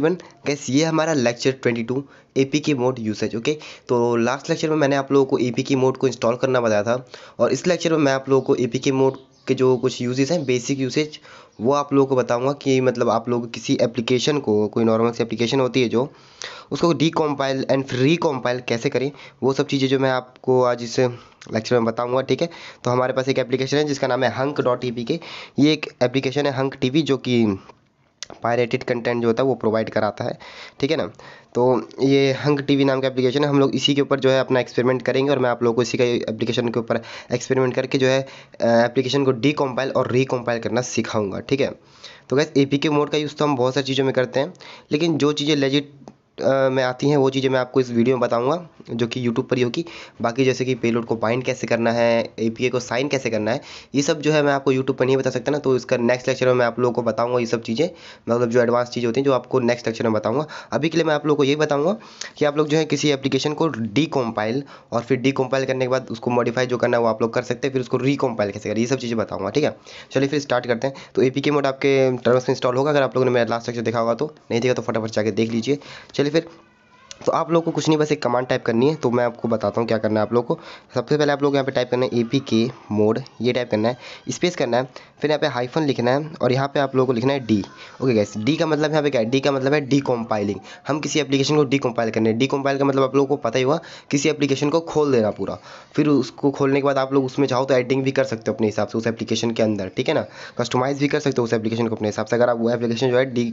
one gas ये हमारा lecture 22 AP K mod usage okay तो लास्ट लेक्चर में मैंने आप लोगों को एपी के मोड को इंस्टॉल करना बताया था और इस लेक्चर में मैं आप लोगों को एपी के मोड के जो कुछ यूजेज हैं बेसिक यूसेज वो आप लोगों को बताऊंगा कि मतलब आप लोग किसी एप्लीकेशन को कोई नॉर्मल सी एप्लीकेशन होती है जो उसको डी कॉम्पाइल एंड री कॉम्पाइल कैसे करें वो सब चीज़ें जो मैं आपको आज इस लेक्चर में बताऊंगा ठीक है तो हमारे पास एक एप्लीकेशन है जिसका नाम है हंक डॉट पी के ये एक एप्लीकेशन है हंक टी जो कि पायरेटेड कंटेंट जो होता है वो प्रोवाइड कराता है ठीक है ना तो ये हंग टीवी नाम का एप्लीकेशन है हम लोग इसी के ऊपर जो है अपना एक्सपेरिमेंट करेंगे और मैं आप लोगों को इसी का एप्लीकेशन के ऊपर एक्सपेरिमेंट करके जो है एप्लीकेशन को डी और री करना सिखाऊंगा ठीक है तो gas A P K mod का यूज़ तो हम बहुत सारी चीज़ों में करते हैं लेकिन जो चीज़ें लेजिट में आती हैं वो चीज़ें मैं आपको इस वीडियो में बताऊंगा जो कि यूट्यूब पर ही होगी बाकी जैसे कि पेलोड को बाइंड कैसे करना है ए को साइन कैसे करना है ये सब जो है मैं आपको यूट्यूब पर नहीं बता सकता ना तो इसका नेक्स्ट लेक्चर में मैं आप लोगों को बताऊँगा ये सब चीज़ें मतलब जो एडवांस चीज़ें होती हैं जो आपको नेक्स्ट लेक्चर में बताऊँगा अभी के लिए मैं आप लोग को ये बताऊँगा कि आप लोग जो है किसी एप्लीकेशन को डी और फिर डी करने के बाद उसको मॉडिफाई जो करना है वो आप लोग कर सकते हैं फिर उसको री कैसे करें ये सब चीज़ें बताऊँगा ठीक है चलिए फिर स्टार्ट करते हैं तो ए मोड आपके टर्म्स में इंस्टॉल होगा अगर आप लोगों ने मेरा लास्ट लेक्चर देखा होगा तो नहीं देखा तो फटाफट जाकर देख लीजिए चलिए benefit तो आप लोग को कुछ नहीं बस एक कमांड टाइप करनी है तो मैं आपको बताता हूँ क्या करना है आप लोग को सबसे पहले आप लोग यहाँ पे टाइप करना है ए पी के मोड ये टाइप करना है स्पेस करना है फिर यहाँ पे हाइफन लिखना है और यहाँ पे आप लोग को लिखना है डी ओके गैस डी का मतलब यहाँ पे क्या है डी का मतलब है डी कॉम्पाइलिंग हम किसी एप्लीकेशन को डी कॉम्पाइल करना है डी कॉम्पाइल का मतलब आप लोगों को पता ही हुआ किसी एप्लीकेशन को खोल देना पूरा फिर उसको खोलने के बाद आप लोग उसमें चाहो तो एडिटिंग भी कर सकते हो अपने हिसाब से उस एप्लीकेशन के अंदर ठीक है ना कस्टमाइज़ भी कर सकते हो उस एप्लीकेशन को अपने हिसाब से अगर आप वो एप्लीकेशन जो है डी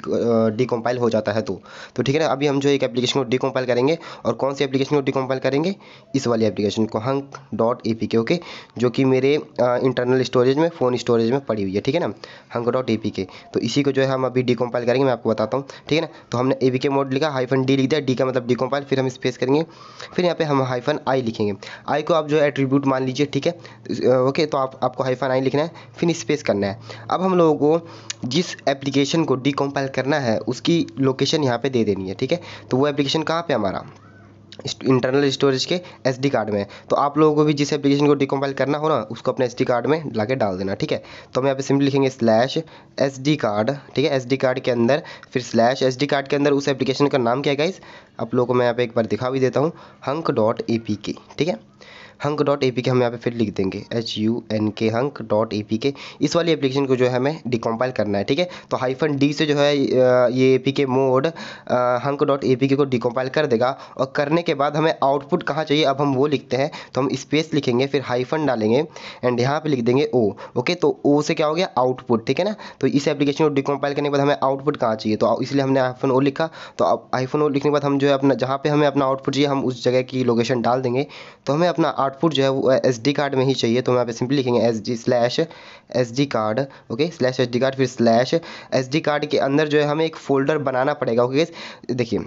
डी कॉम्पाइल हो जाता है तो।, तो ठीक है ना अभी हम जो एक एप्लीकेशन को डी डिकम्पाइल करेंगे और कौन सी एप्लीकेशन को डिकम्पाइल करेंगे इस वाली एप्लीकेशन को hunk dot A P K okay जो कि मेरे इंटरनल स्टोरेज में फ़ोन स्टोरेज में पड़ी हुई है ठीक है ना हंक डॉट ए पी के तो इसी को जो है हम अभी डिकम्पाइल करेंगे मैं आपको बताता हूँ ठीक है ना तो हमने ए पी के मोड लिखा हाइफन डी लिख दिया डी का मतलब डिकम्पाइल फिर हम स्पेस करेंगे फिर यहाँ पे हम हाइफन आई लिखेंगे आई को आप जो है एट्रीब्यूट मान लीजिए ठीक है ओके तो आप आपको हाइफन आई लिखना है फिर स्पेस करना है अब हम लोगों को जिस एप्लीकेशन को डिकम्पाइल करना है उसकी लोकेशन यहाँ पे दे देनी है ठीक है तो वो एप्लीकेशन कहाँ कहाँ पे हमारा इंटरनल स्टोरेज के एस कार्ड में तो आप लोगों को भी जिस एप्लीकेशन को डिकम्पाइल करना हो ना उसको अपने एस कार्ड में ला डाल देना ठीक है तो हम यहाँ पे सिंपली लिखेंगे स्लैश एस कार्ड ठीक है एस कार्ड के अंदर फिर स्लैश एस कार्ड के अंदर उस एप्लीकेशन का नाम क्या है गाइज आप लोगों को मैं यहाँ पे एक बार दिखा भी देता हूँ हंक डॉट ए ठीक है हंक डॉट ए पी के हम यहाँ पे फिर लिख देंगे H U N K hunk dot A P K इस वाली एप्लीकेशन को जो है हमें डिकम्पाइल करना है ठीक है तो हाइफन डी से जो है ये A P K mod hunk dot A P K को डिकम्पाइल कर देगा और करने के बाद हमें आउटपुट कहाँ चाहिए अब हम वो लिखते हैं तो हम स्पेस लिखेंगे फिर हाइफन डालेंगे एंड यहाँ पर लिख देंगे ओ ओके तो ओ से क्या हो गया आउटपुट ठीक है ना तो इस एप्लीकेशन को डिकम्पाइल करने के बाद हमें आउटपुट कहाँ चाहिए तो इसलिए हमने आईफोन ओ लिखा तो अब आईफोन ओ लिखने के बाद हम जो है अपना जहाँ पर हमें अपना आउटपुट चाहिए हम उस जगह की लोकेशन डाल देंगे तो हमें अपना आउटपुट जो है वो एस डी कार्ड में ही चाहिए तो हम यहाँ पे सिंपली लिखेंगे S D slash S D card okay slash S D card फिर स्लैश एस डी कार्ड के अंदर जो है हमें एक फोल्डर बनाना पड़ेगा ओके देखिए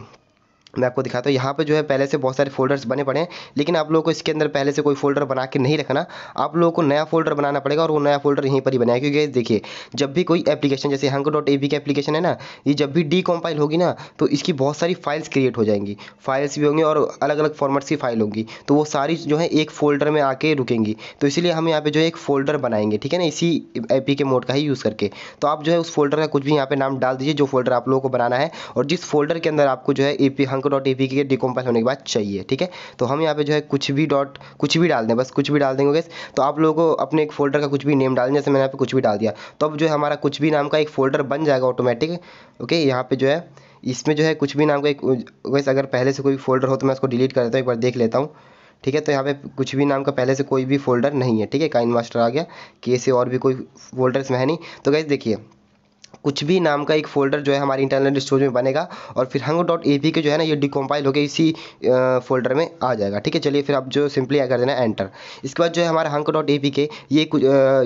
मैं आपको दिखाता हूँ यहाँ पे जो है पहले से बहुत सारे फोल्डर्स बने पड़े हैं लेकिन आप लोगों को इसके अंदर पहले से कोई फोल्डर बना के नहीं रखना आप लोगों को नया फोल्डर बनाना पड़ेगा और वो नया फोल्डर यहीं पर ही बनाया क्योंकि देखिए जब भी कोई एप्लीकेशन जैसे हंग डॉट ए की एप्लीकेशन है ना ये जब भी डी होगी ना तो इसकी बहुत सारी फाइल्स क्रिएट हो जाएंगी फाइल्स भी होंगी और अलग अलग फॉर्मेट्स की फाइल होंगी तो वो सारी जो है एक फोल्डर में आके रुकेंगी तो इसलिए हम यहाँ पर जो है एक फोल्डर बनाएंगे ठीक है ना इसी ए के मोड का ही यूज़ करके तो आप जो है उस फोल्डर का कुछ भी यहाँ पर नाम डाल दीजिए जो फोल्डर आप लोगों को बनाना है और जिस फोल्डर के अंदर आपको जो है A P co dot E के डिकम्पाइल होने के बाद चाहिए ठीक है तो हम यहाँ पे जो है कुछ भी डॉट कुछ भी डाल दें बस कुछ भी डाल देंगे गैस तो आप लोगों को अपने एक फोल्डर का कुछ भी नेम डाल जैसे मैंने यहाँ पे कुछ भी डाल दिया तो अब जो है हमारा कुछ भी नाम का एक फोल्डर बन जाएगा ऑटोमेटिक ओके यहाँ पर जो है इसमें जो है कुछ भी नाम का एक वैसे अगर पहले से कोई फोल्डर हो तो मैं उसको डिलीट कर देता हूँ एक बार देख लेता हूँ ठीक है तो यहाँ पे कुछ भी नाम का पहले से कोई भी फोल्डर नहीं है ठीक है काइन मास्टर आ गया कि ऐसे और भी कोई फोल्डर इसमें है नहीं तो गैस देखिए कुछ भी नाम का एक फोल्डर जो है हमारे इंटरनल स्टोरेज में बनेगा और फिर हंग डॉट ए पी के जो है ना ये डिकम्पाइल होकर इसी फोल्डर में आ जाएगा ठीक है चलिए फिर आप जो सिंपली कर देना एंटर इसके बाद जो है हमारा हंग डॉट ए पी के ये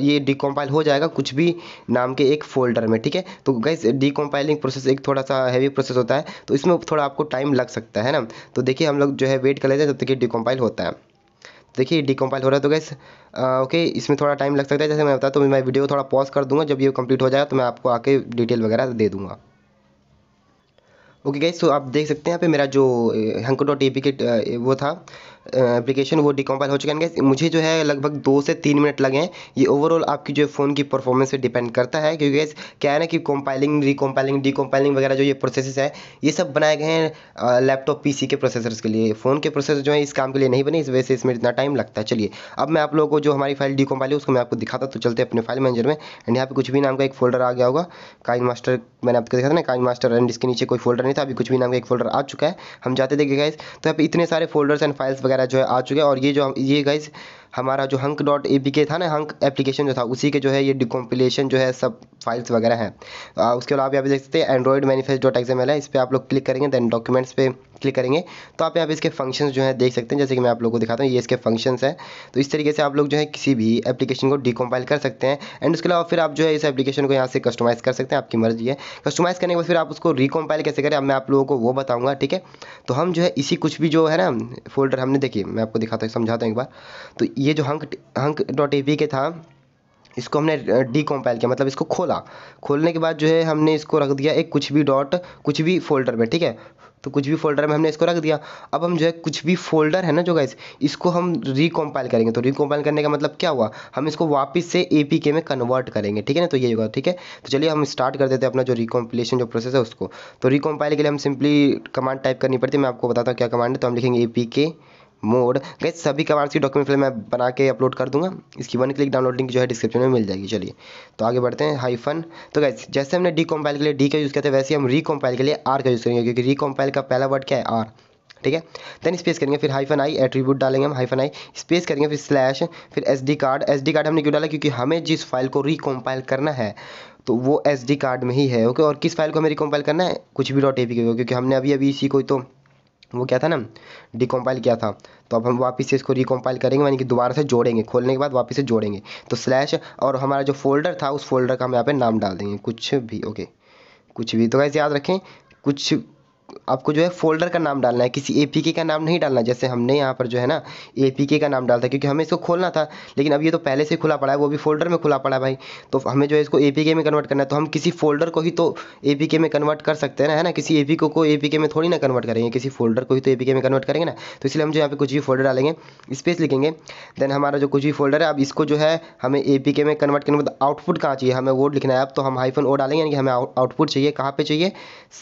ये डिकम्पाइल हो जाएगा कुछ भी नाम के एक फोल्डर में ठीक है तो गैस डिकम्पाइलिंग प्रोसेस एक थोड़ा सा हैवी प्रोसेस होता है तो इसमें थोड़ा आपको टाइम लग सकता है ना तो देखिए हम लोग जो है वेट कर लेते हैं जब तक ये डिकम्पाइल होता है देखिए डिकम्पाइल हो रहा है तो गैस ओके इसमें थोड़ा टाइम लग सकता है जैसे मैं बताया तो मैं वीडियो थोड़ा पॉज कर दूंगा जब ये कंप्लीट हो जाएगा तो मैं आपको आके डिटेल वगैरह दे दूंगा ओके गैस तो आप देख सकते हैं यहाँ पे मेरा जो हंको डॉट ए वो था एप्लीकेशन वो डिकम्पाइल हो चुका है मुझे जो है लगभग दो से तीन मिनट लगे हैं ये ओवरऑल आपकी जो फ़ोन की परफॉर्मेंस पे डिपेंड करता है क्योंकि गैस क्या है ना कि कंपाइलिंग रिकम्पाइलिंग डिकम्पाइलिंग वगैरह जो ये प्रोसेसेस है ये सब बनाए गए हैं लैपटॉप पीसी के प्रोसेसर्स के लिए फ़ोन के प्रोसेसर जो है इस काम के लिए नहीं बने इस वजह से इसमें इतना टाइम लगता है चलिए अब मैं आप लोगों को जो हमारी फाइल डिकम्पाइल है उसको मैं आपको दिखाता तो चलते अपने फाइल मैनेजर में एंड यहाँ पे कुछ भी नाम का एक फोल्डर आ गया होगा काइन मास्टर मैंने आपको देखा था ना काइन मास्टर एंड इसके नीचे कोई फोल्डर नहीं था अभी कुछ भी नाम का एक फोल्डर आ चुका है हम जाते देखे गए तो यहाँ पर इतने सारे फोल्डर्स एंड फाइल्स वगैरह वगैरह जो है आ चुके हैं और ये जो हम ये गाइज़ हमारा जो हंक डॉट ए था ना हंक एप्लीकेशन जो था उसी के जो है ये डिकम्पिलेशन जो है सब फाइल्स वगैरह हैं उसके अलावा आप यहाँ पे देख सकते हैं एंड्रॉइड मैनिफेस्ट डॉट है इस पर आप लोग क्लिक करेंगे दैन डॉक्यूमेंट्स पे क्लिक करेंगे तो आप यहाँ पे इसके फंक्शन जो है देख सकते हैं जैसे कि मैं आप लोगों को दिखाता हूँ ये इसके फंक्शन है तो इस तरीके से आप लोग जो है किसी भी एप्लीकेशन को डिकम्पाइल कर सकते हैं एंड उसके अलावा फिर आप जो है इस एप्लीकेशन को यहाँ से कस्टमाइज़ कर सकते हैं आपकी मर्जी है कस्टमाइज़ करने के बाद फिर आप उसको रिकम्पाइल कैसे करें अब मैं आप लोगों को वो बताऊँगा ठीक है तो हम जो है इसी कुछ भी जो है ना फोल्डर हमने देखिए मैं आपको दिखाता हूँ समझाता हूँ एक बार तो ये जो हंक हंक डॉट ए के था इसको हमने डी कॉम्पाइल किया मतलब इसको खोला खोलने के बाद जो है हमने इसको रख दिया एक कुछ भी डॉट कुछ भी फोल्डर में ठीक है तो कुछ भी फोल्डर में हमने इसको रख दिया अब हम जो है कुछ भी फोल्डर है ना जो गैस इसको हम रिकॉम्पाइल करेंगे तो रिकॉम्पाइल करने का मतलब क्या हुआ हम इसको वापस से ए में कन्वर्ट करेंगे ठीक है ना तो ये होगा ठीक है तो चलिए हम स्टार्ट कर देते हैं अपना जो रिकॉम्पिलेशन जो प्रोसेस है उसको तो रिकॉम्पाइल के लिए हम सिंपली कमांड टाइप करनी पड़ती है मैं आपको बताता हूँ क्या कमांड है तो हम लिखेंगे ए मोड गए सभी का की डॉक्यूमेंट फिल्म मैं बना के अपलोड कर दूंगा इसकी वन क्लिक डाउनलोड लिंक जो है डिस्क्रिप्शन में मिल जाएगी चलिए तो आगे बढ़ते हैं हाइफन तो गैस जैसे हमने डी कॉम्पाइल के लिए डी का यूज़ करते हैं वैसे हम री कॉम्पाइल के लिए आर का यूज़ करेंगे क्योंकि री कॉम्पाइल का पहला वर्ड क्या है आर ठीक है देन स्पेस करेंगे फिर हाइफन आई एट्रीब्यूट डालेंगे हम हाइफन आई स्पेस करेंगे फिर स्लैश फिर S D card S D card हमने क्यों डाला क्योंकि हमें जिस फाइल को रिकॉम्पाइल करना है तो वो एस डी कार्ड में ही है ओके और किस फाइल को हमें रिकॉम्पाइल करना है कुछ भी डॉट ए पी क्योंकि हमने अभी अभी इसी को तो वो क्या था ना डिकम्पाइल किया था तो अब हम वापस से इसको रिकम्पाइल करेंगे यानी कि दोबारा से जोड़ेंगे खोलने के बाद वापस से जोड़ेंगे तो स्लैश और हमारा जो फोल्डर था उस फोल्डर का हम यहाँ पे नाम डाल देंगे कुछ भी ओके कुछ भी तो कैसे याद रखें कुछ आपको जो है फोल्डर का नाम डालना है किसी ए का नाम नहीं डालना जैसे हमने यहाँ पर जो है ना ए का नाम डालता है क्योंकि हमें इसको खोलना था लेकिन अब ये तो पहले से खुला पड़ा है वो भी फोल्डर में खुला पड़ा है भाई तो हमें जो है इसको ए में कन्वर्ट करना है तो हम किसी फोल्डर को ही तो ए में कन्वर्ट कर सकते हैं ना है ना किसी ए को को ए में थोड़ी ना कन्वर्ट करेंगे किसी फोल्डर को ही तो ए में कन्वर्ट करेंगे ना तो इसलिए हम जो यहाँ पे कुछ भी फोल्डर डालेंगे स्पेस लिखेंगे देन हमारा जो कुछ भी फोल्डर है अब इसको जो है हमें ए में कन्वर्ट करने के बाद आउटपुट कहाँ चाहिए हमें वो लिखना है अब तो हम हाईफोन ओ डालेंगे यानी कि हमें आउटपुट चाहिए कहाँ पर चाहिए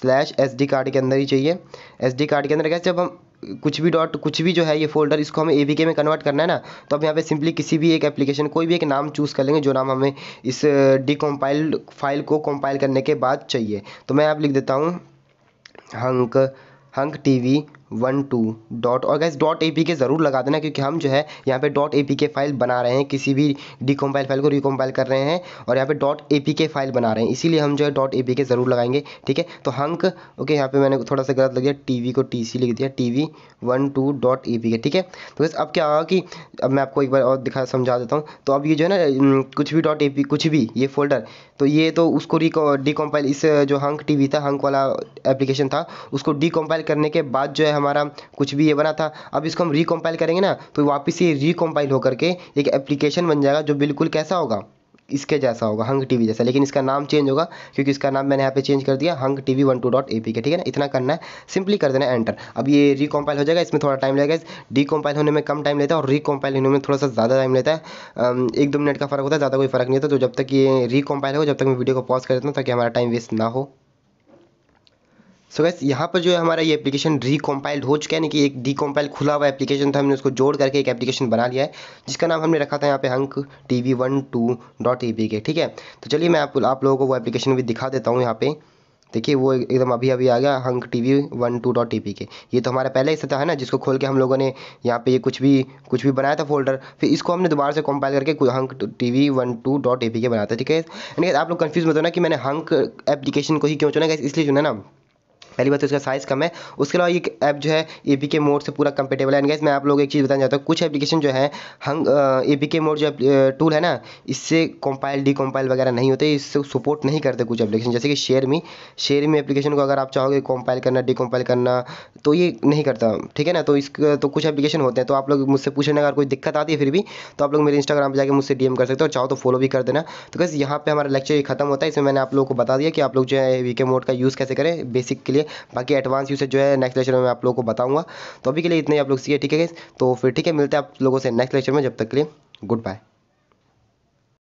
स्लैश एस कार्ड के अंदर ही चाहिए एस कार्ड के अंदर गैस जब हम कुछ भी डॉट कुछ भी जो है ये फोल्डर इसको हमें ए में कन्वर्ट करना है ना तो अब यहाँ पे सिंपली किसी भी एक एप्लीकेशन कोई भी एक नाम चूज़ कर लेंगे जो नाम हमें इस डिकम्पाइल फाइल को कंपाइल करने के बाद चाहिए तो मैं आप लिख देता हूँ hunk hunk T one two dot और गैस डॉट ए पी के ज़रूर लगा देना क्योंकि हम जो है यहाँ पे dot A P K file बना रहे हैं किसी भी डिकम्पाइल फाइल को रिकम्पाइल कर रहे हैं और यहाँ पे dot A P K file बना रहे हैं इसीलिए हम जो है डॉट ए पी के ज़रूर लगाएंगे ठीक है तो हंक ओके यहाँ पे मैंने थोड़ा सा गलत लग गया टी वी को टी सी लिख दिया T V one two dot A P K ठीक है तो गैस अब क्या होगा कि अब मैं आपको एक बार और दिखा समझा देता हूँ तो अब ये जो है ना कुछ भी डॉट ए पी कुछ भी ये फोल्डर तो ये तो उसको डिकम्पाइल इस जो हंक टी वी था हंक वाला एप्लीकेशन था उसको डिकम्पाइल करने के बाद जो है हमारा कुछ भी ये बना था अब इसको हम रिकम्पाइल करेंगे ना तो वापस ये रिकम्पाइल होकर के एक एप्लीकेशन बन जाएगा जो बिल्कुल कैसा होगा इसके जैसा होगा हंग टीवी जैसा लेकिन इसका नाम चेंज होगा क्योंकि इसका नाम मैंने यहाँ पे चेंज कर दिया hunk TV one two dot A P K ठीक है ना इतना करना है सिंपली कर देना एंटर अब ये रिकम्पाइल हो जाएगा इसमें थोड़ा टाइम लगेगा डिकम्पाइल होने में कम टाइम लेता है और रिकम्पाइल होने में थोड़ा सा ज़्यादा टाइम लेता है एक दो मिनट का फर्क होता है ज़्यादा कोई फर्क नहीं होता तो जब तक ये रिकम्पाइल हो जब तक मैं वीडियो को पॉज कर देता हूँ ताकि हमारा टाइम वेस्ट ना हो सो गैस यहाँ पर जो है हमारा ये एप्लीकेशन रिकॉम्पाइल्ड हो चुका है यानी कि एक डिकम्पाइल खुला हुआ एप्लीकेशन था हमने उसको जोड़ करके एक एप्लीकेशन बना लिया है जिसका नाम हमने रखा था यहाँ पे hunk T V one two dot E P K ठीक है तो चलिए मैं आप, आप लोगों को वो एप्लीकेशन भी दिखा देता हूँ यहाँ पे देखिए वो एकदम अभी अभी आ गया hunk T V one two dot E P K ये तो हमारा पहले हिस्सा था है ना जिसको खोल के हम लोगों ने यहाँ पे ये कुछ भी कुछ भी बनाया था फोल्डर फिर इसको हमने दोबारा से कंपाइल करके hunk T V one two dot E P K बनाया था ठीक है यानी आप लोग कन्फ्यूज मत होना कि मैंने हंक एप्लीकेशन को ही क्यों चुना गया इसलिए चुना ना पहली बात तो इसका साइज़ कम है उसके अलावा ये ऐप जो है ए बी के मोड से पूरा कंपेटेबल है एंड गैस मैं आप लोग एक चीज़ बताना चाहता हूँ कुछ एप्लीकेशन जो है hunk A B K mod जो टूल है ना इससे कॉम्पाइल डी कॉम्पाइल वगैरह नहीं होते इससे सपोर्ट नहीं करते कुछ एप्लीकेशन जैसे कि share me share me application को अगर आप चाहोगे कॉम्पाइल करना डी कॉम्पाइल करना तो ये नहीं करता ठीक है ना तो इसका तो कुछ एप्लीकेशन होते हैं तो आप लोग मुझसे पूछने अगर कोई दिक्कत आती है फिर भी तो आप लोग मेरे इंस्टाग्राम पर जाकर मुझसे डी कर सकते हो चाहो तो फॉलो भी कर देना तो बस यहाँ पर हमारा लेक्चर खत्म होता है इसमें मैंने आप लोगों को बता दिया कि आप लोग जो है वी मोड का यूज़ कैसे करें बेसिक के लिए बाकी एडवांस यूसेज जो है नेक्स्ट लेक्चर में मैं आप लोगों को बताऊंगा तो अभी के लिए इतने आप लोग सीखे ठीक है तो फिर ठीक है मिलते हैं आप लोगों से नेक्स्ट लेक्चर में जब तक के लिए गुड बाय